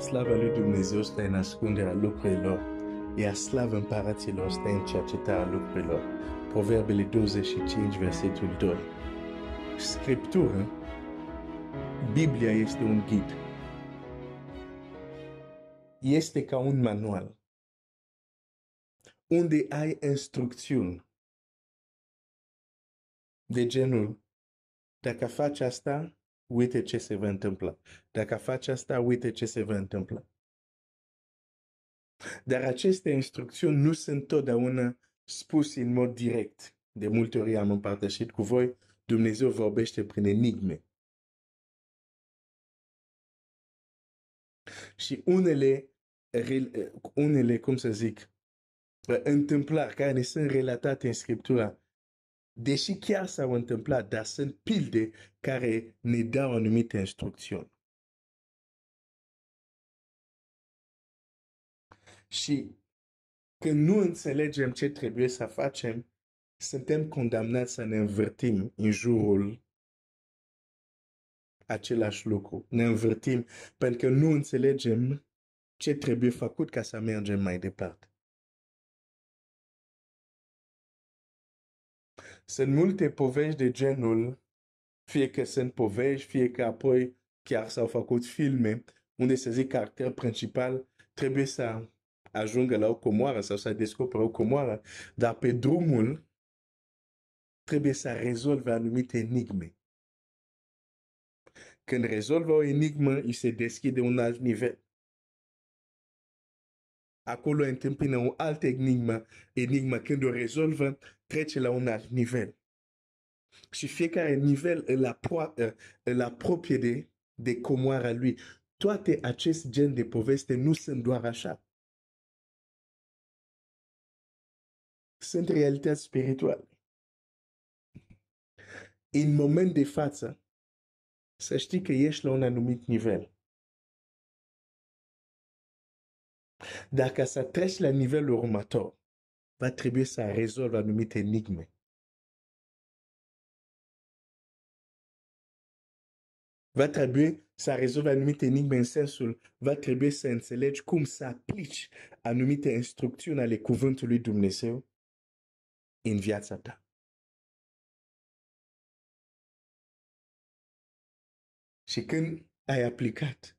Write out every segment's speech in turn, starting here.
Slava lui Dumnezeu stă în ascunderea lucrurilor, iar slavă împăraților stă în cercetarea lucrurilor. Proverbele 25, versetul 2. Scriptură, Biblia este un ghid. Este ca un manual unde ai instrucțiuni de genul dacă faci asta, uite ce se va întâmpla. Dacă faci asta, uite ce se va întâmpla. Dar aceste instrucțiuni nu sunt totdeauna spuse în mod direct. De multe ori am împărtășit cu voi, Dumnezeu vorbește prin enigme. Și unele, unele, cum să zic, întâmplări care ne sunt relatate în Scriptura deși chiar s-au întâmplat, dar sunt pilde care ne dau anumite instrucțiuni. Și când nu înțelegem ce trebuie să facem, suntem condamnați să ne învârtim în jurul același lucru. Ne învârtim pentru că nu înțelegem ce trebuie făcut ca să mergem mai departe. Sunt multe povești de genul, fie că sunt povești, fie că apoi chiar s-au făcut filme, unde se zic caracter principal trebuie să ajungă la o comoară sau să descoperă o comoară, dar pe drumul trebuie să rezolve anumite enigme. Când rezolvă o enigmă, îi se deschide un alt nivel. Acolo întâmpină o altă enigmă, enigmă când o rezolvă, trece la un alt nivel. Și fiecare nivel îl, apro- îl apropie de, de comoara lui. Toate acest gen de poveste nu sunt doar așa. Sunt realități spirituale. În moment de față, să știi că ești la un anumit nivel. Dacă să treci la nivelul următor, va trebui să rezolve anumite enigme. Va trebui să rezolve anumite enigme în sensul, va trebui să înțelegi cum să aplici anumite instrucțiuni ale cuvântului Dumnezeu în viața ta. Și când ai aplicat,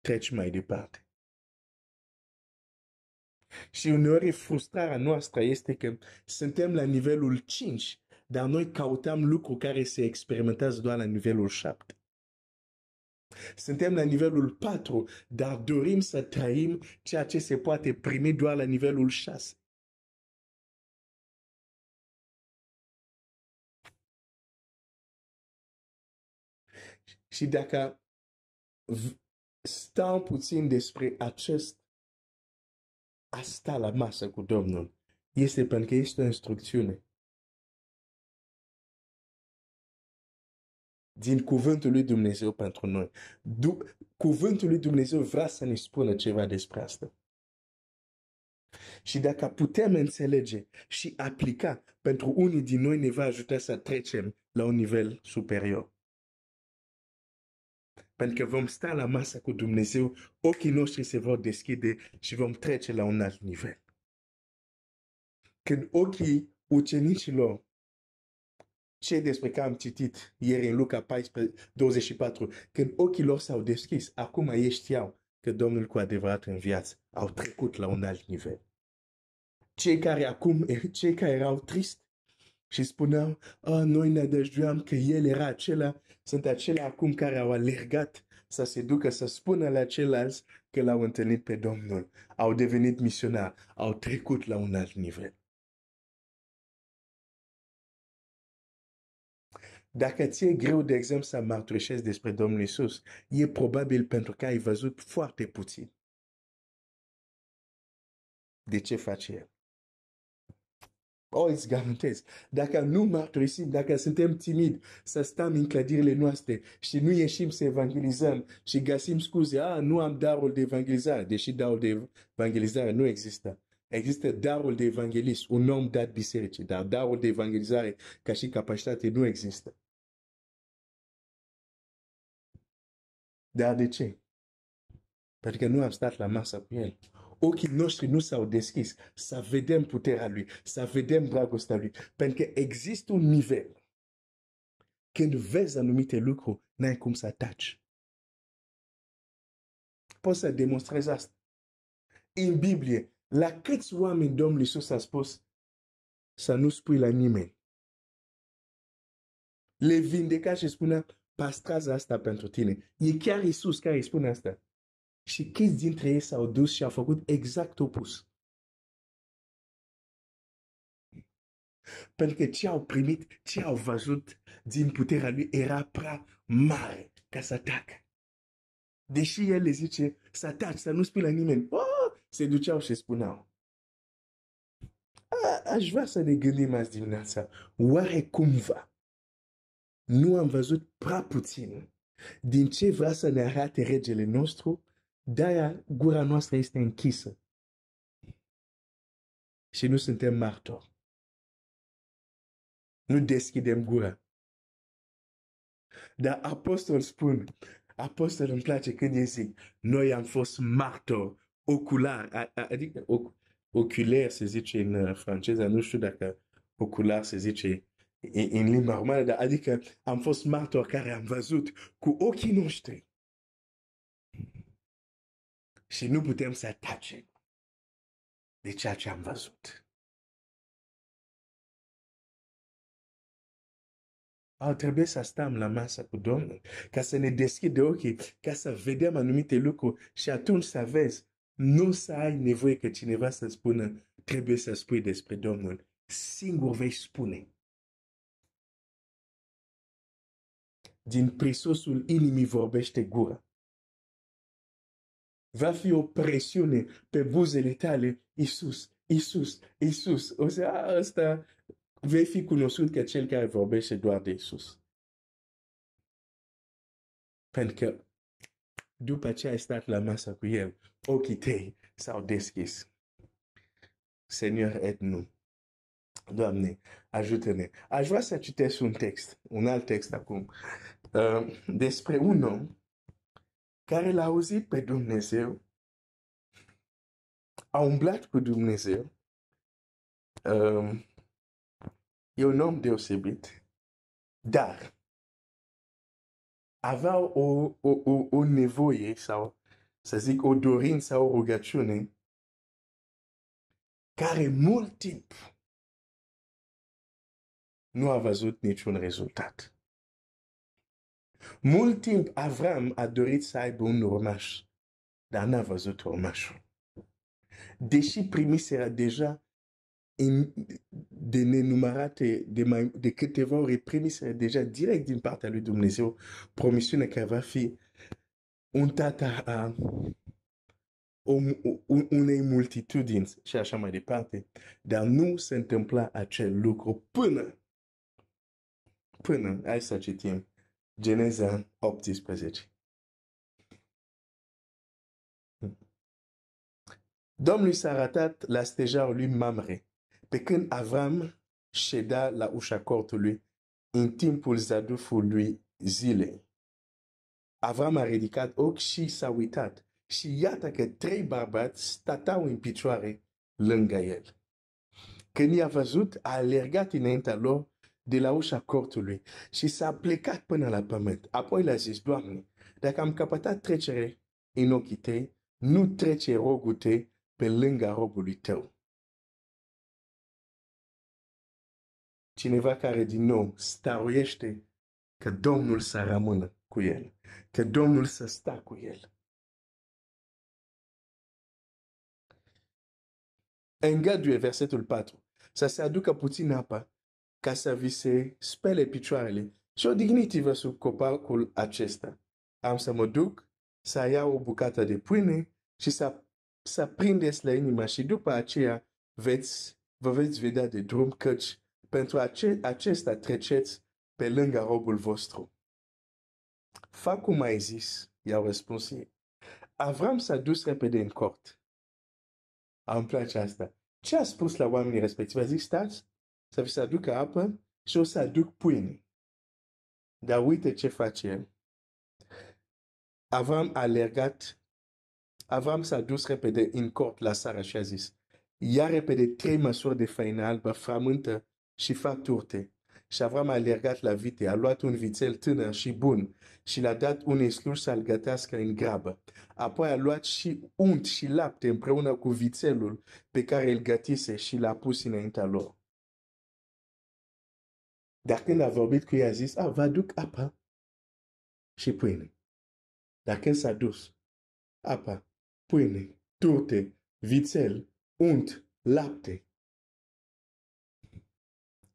treci mai departe. Și uneori frustrarea noastră este că suntem la nivelul 5, dar noi căutăm lucruri care se experimentează doar la nivelul 7. Suntem la nivelul 4, dar dorim să trăim ceea ce se poate primi doar la nivelul 6. Și dacă stau puțin despre acest a sta la masă cu Domnul este pentru că este o instrucțiune. Din cuvântul lui Dumnezeu pentru noi. Du- cuvântul lui Dumnezeu vrea să ne spună ceva despre asta. Și dacă putem înțelege și aplica, pentru unii din noi ne va ajuta să trecem la un nivel superior pentru că vom sta la masă cu Dumnezeu, ochii noștri se vor deschide și vom trece la un alt nivel. Când ochii ucenicilor, ce despre care am citit ieri în Luca 14, 24, când ochii lor s-au deschis, acum ei știau că Domnul cu adevărat în viață au trecut la un alt nivel. Cei care acum, cei care erau trist, și spuneau, oh, noi ne dăjduiam că el era acela, sunt acelea acum care au alergat să se ducă să spună la ceilalți că l-au întâlnit pe Domnul, au devenit misionari, au trecut la un alt nivel. Dacă ți-e greu, de exemplu, să mărturisești despre Domnul Isus, e probabil pentru că ai văzut foarte puțin. De ce face el? Oh, îți garantez, dacă nu mărturisim, dacă suntem timid, să stăm în clădirile noastre și nu ieșim să evangelizăm și găsim scuze, Ah, nu am darul de evangelizare, deși darul de evangelizare nu există. Există darul de evangelist. un om dat bisericii, dar darul de evangelizare ca și capacitate nu există. Dar de ce? Pentru că nu am stat la masă cu el ochii noștri nu s-au deschis să vedem puterea lui, să vedem dragostea lui. Pentru că există un nivel. Când vezi anumite lucruri, n-ai cum să taci. Poți să demonstrezi asta. În Biblie, la câți oameni Domnul Iisus a spus să nu spui la nimeni. Le vindeca și spunea, pastrează asta pentru tine. E chiar Iisus care îi spune asta. Și câți dintre ei s-au dus și au făcut exact opus? Pentru că ce au primit, ce au văzut din puterea lui era prea mare ca să atacă. Deși el le zice să ataci, să nu spui la nimeni. Oh! Se duceau și spuneau. A, aș vrea să ne gândim azi dimineața. Oare cumva nu am văzut prea puțin din ce vrea să ne arate regele nostru de-aia gura noastră este închisă. Și nu suntem martori. Nu deschidem gura. Dar apostol spune, apostol îmi place când ei zic, noi am fost martori, ocular, adică ocular se zice în uh, franceză, nu știu dacă ocular se zice în limba română, dar adică am fost martori care am văzut cu ochii noștri. Și nu putem să tacem de ceea ce am văzut. Au trebuit să stăm la masă cu Domnul, ca să ne deschidă ochii, ca să vedem anumite lucruri și atunci să vezi, nu să ai nevoie că cineva să spună, trebuie să spui despre Domnul. Singur vei spune. Din prisosul inimii vorbește gura va fi o presiune pe buzele tale, Isus, Isus, Isus. O să asta vei fi cunoscut ca cel care vorbește doar de Isus. Pentru că după ce ai stat la masă cu el, ochii tăi s-au deschis. Seigneur, aide-nous. Doamne, ajută-ne. Aș vrea să citesc un text, un alt text acum, uh, despre un om care l-a auzit pe Dumnezeu, a umblat cu Dumnezeu, um, e un om deosebit, dar avea o, o, o, o nevoie sau, să zic, o dorință, o rugăciune care mult timp nu a văzut niciun rezultat. Mult timp Avram a dorit să aibă un urmaș, dar n-a văzut urmașul. Deși primiseră deja de nenumărate, de, mai, de câteva ori primiseră deja direct din partea lui Dumnezeu promisiunea că va fi un tata a unei multitudini și așa mai departe, dar nu se întâmpla acel lucru până, până, hai să citim, Geneza 18. Domnul s-a ratat la stejar lui Mamre, pe când Avram ședa la ușa cortului, în timpul zadufului Zile. Avram a ridicat ochi și s-a uitat și iată că trei bărbați stăteau în picioare lângă el. Când i-a văzut, a alergat înaintea lor de la ușa cortului și s-a plecat până la pământ. Apoi le-a zis, Doamne, dacă am capătat trecere în ochii tăi, nu trece rogul tăi pe lângă robului tău. Cineva care din nou staruiește că Domnul să rămână cu el, că Domnul să sta cu el. Îngăduie versetul 4 să se aducă puțin apă ca să vi se spele picioarele și odihniți-vă sub copacul acesta. Am să mă duc să iau o bucată de pâine și să, să prindeți la inima și după aceea veți, vă veți vedea de drum căci pentru ace, acesta treceți pe lângă robul vostru. Fac cum ai zis, i-au răspuns ei. Avram s-a dus repede în cort. Am place asta. Ce a spus la oamenii respectivi? A zis, stați, să se aducă apă și o să aduc pâine. Dar uite ce face el. Avram alergat. Avram s-a dus repede în corp la Sara și a zis, ia repede trei măsuri de faină albă, frământă și fac turte. Și Avram a alergat la vite, a luat un vițel tânăr și bun și l-a dat un esluș să-l gătească în grabă. Apoi a luat și unt și lapte împreună cu vițelul pe care îl gătise și l-a pus înaintea lor. Dacă când a vorbit cu ea, a zis, a, vă duc apa și pâine. Dacă când s-a dus, apa, pâine, turte, vițel, unt, lapte.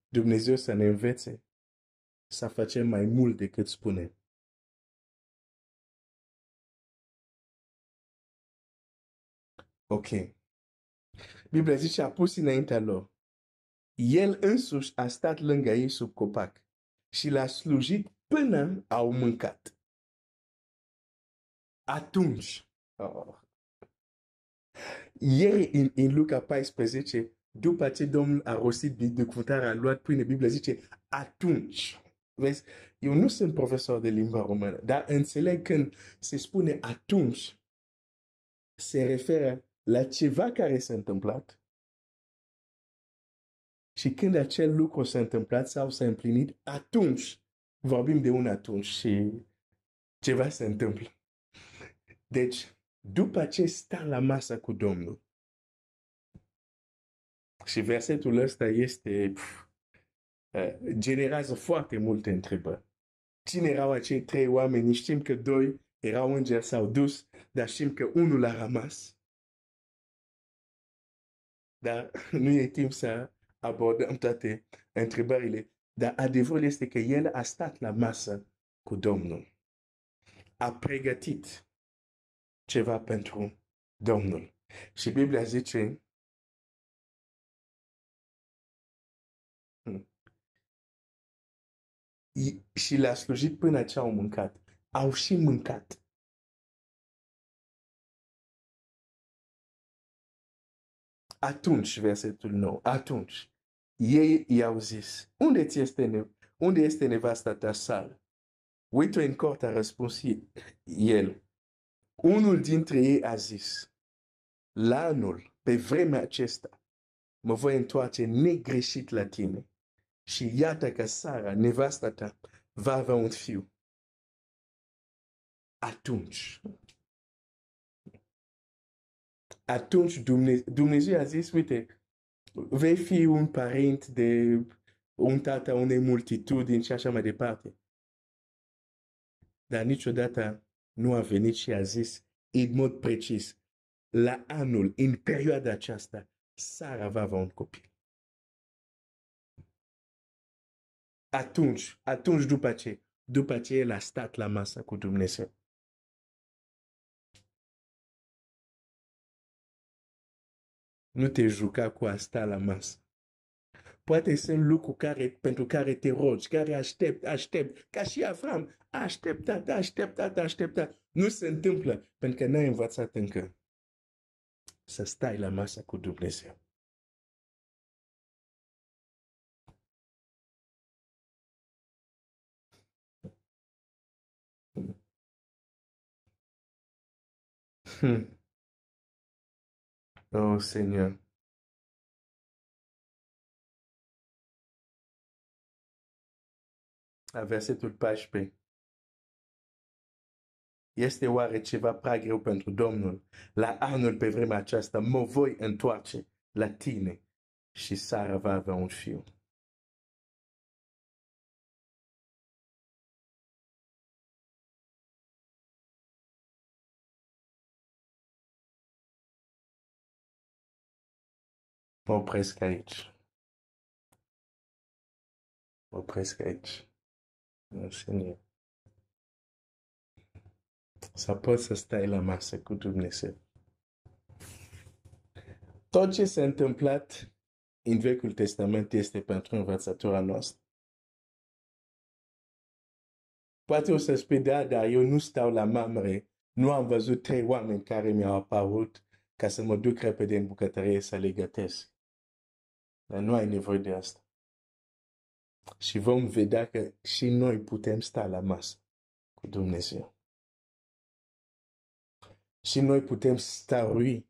Dumnezeu să ne învețe să facem mai mult decât spunem. Ok. Biblia zice, a pus înaintea lor el însuși a stat lângă ei sub copac și l-a slujit până au mâncat. Atunci, oh. ieri în, în Luca 14, după ce Domnul a rostit binecuvântarea, a luat pâine, Biblia zice, atunci. Vezi, eu nu sunt profesor de limba română, dar înțeleg când se spune atunci, se referă la ceva care s-a întâmplat și când acel lucru s-a întâmplat sau s-a împlinit, atunci vorbim de un atunci și ceva se întâmplă. Deci, după ce sta la masă cu Domnul, și versetul ăsta este, pf, eh, generează foarte multe întrebări. Cine erau acei trei oameni? Știm că doi erau îngeri sau dus, dar știm că unul l-a ramas. Dar nu e timp să abordăm toate întrebările, dar adevărul este că el a stat la masă cu Domnul. A pregătit ceva pentru Domnul. Și Biblia zice, și le-a slujit până ce au mâncat. Au și mâncat. Atunci, versetul nou, atunci, ei i-au zis, unde, ți este, ne, unde este nevasta ta sal? Uite în cort a răspuns el. Unul dintre ei a zis, la anul, pe vremea acesta, mă voi întoarce negreșit la tine și iată că Sara, nevasta ta, va avea un fiu. Atunci, atunci Dumnezeu a zis, uite, vei fi un parent de un tata unei multitudini și așa mai departe. Dar niciodată nu a venit și a zis în mod precis, la anul, în perioada aceasta, Sara va avea un copil. Atunci, atunci după ce, după ce el a stat la masă cu Dumnezeu. nu te juca cu asta la masă. Poate sunt lucruri care, pentru care te rogi, care aștept, aștept, ca și Avram, așteptat, așteptat, așteptat. Nu se întâmplă pentru că n-ai învățat încă să stai la masă cu Dumnezeu. Hmm. Oh Seigneur. Versetul 14. Este oare ceva prea greu pentru Domnul? La anul pe vremea aceasta mă voi întoarce la tine și Sara va avea un fiu. Mă opresc aici. Mă opresc aici. Nu Senior. Să poți să stai la masă cu Dumnezeu. Tot ce s-a întâmplat în Vechiul Testament este pentru învățătura noastră. Poate o să spui, da, dar eu nu stau la mamre, nu am văzut trei oameni care mi-au apărut ca să mă duc repede în bucătărie să le gătesc. Dar nu ai nevoie de asta. Și vom vedea că și noi putem sta la masă cu Dumnezeu. Și noi putem stărui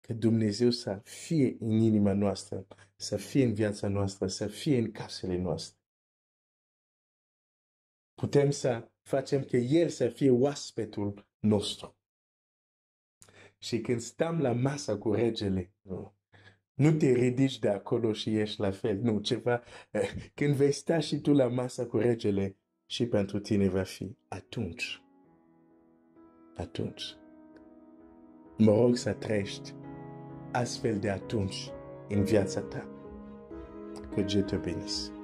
că Dumnezeu să fie în inima noastră, să fie în viața noastră, să fie în casele noastre. Putem să facem că El să fie oaspetul nostru. Și când stăm la masă cu regele, nu? Nu te ridici de acolo și ieși la fel. Nu, ceva. Eh, când vei sta și tu la masă cu regele, și pentru tine va fi. Atunci. Atunci. Mă rog să trăiești astfel de atunci în viața ta. Que Dieu te bénisse.